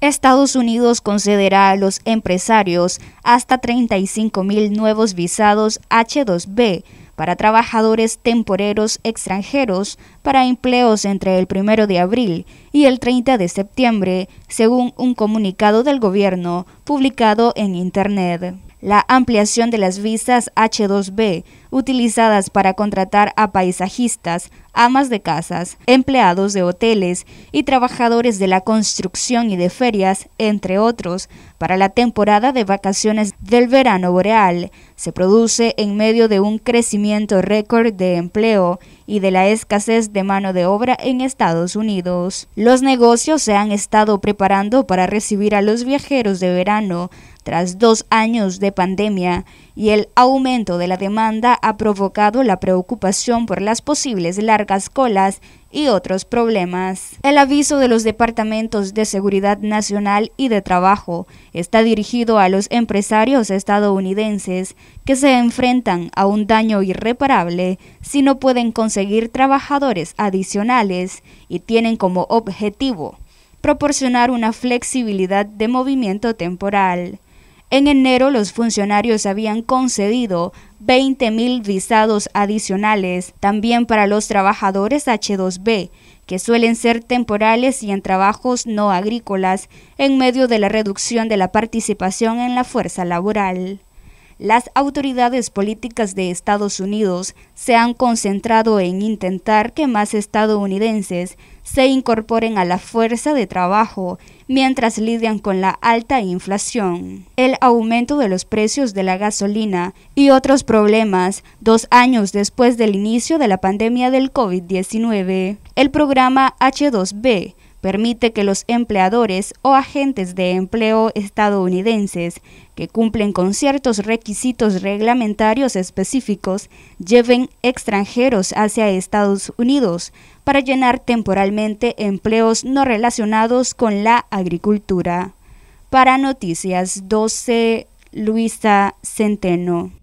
Estados Unidos concederá a los empresarios hasta 35.000 nuevos visados H2B para trabajadores temporeros extranjeros para empleos entre el 1 de abril y el 30 de septiembre, según un comunicado del gobierno publicado en Internet la ampliación de las visas H2B utilizadas para contratar a paisajistas, amas de casas, empleados de hoteles y trabajadores de la construcción y de ferias, entre otros, para la temporada de vacaciones del verano boreal, se produce en medio de un crecimiento récord de empleo y de la escasez de mano de obra en Estados Unidos. Los negocios se han estado preparando para recibir a los viajeros de verano, tras dos años de pandemia y el aumento de la demanda ha provocado la preocupación por las posibles largas colas y otros problemas. El aviso de los departamentos de Seguridad Nacional y de Trabajo está dirigido a los empresarios estadounidenses que se enfrentan a un daño irreparable si no pueden conseguir trabajadores adicionales y tienen como objetivo proporcionar una flexibilidad de movimiento temporal. En enero los funcionarios habían concedido 20.000 visados adicionales también para los trabajadores H2B, que suelen ser temporales y en trabajos no agrícolas, en medio de la reducción de la participación en la fuerza laboral las autoridades políticas de Estados Unidos se han concentrado en intentar que más estadounidenses se incorporen a la fuerza de trabajo mientras lidian con la alta inflación, el aumento de los precios de la gasolina y otros problemas dos años después del inicio de la pandemia del COVID-19. El programa H2B permite que los empleadores o agentes de empleo estadounidenses que cumplen con ciertos requisitos reglamentarios específicos lleven extranjeros hacia Estados Unidos para llenar temporalmente empleos no relacionados con la agricultura. Para Noticias 12, Luisa Centeno.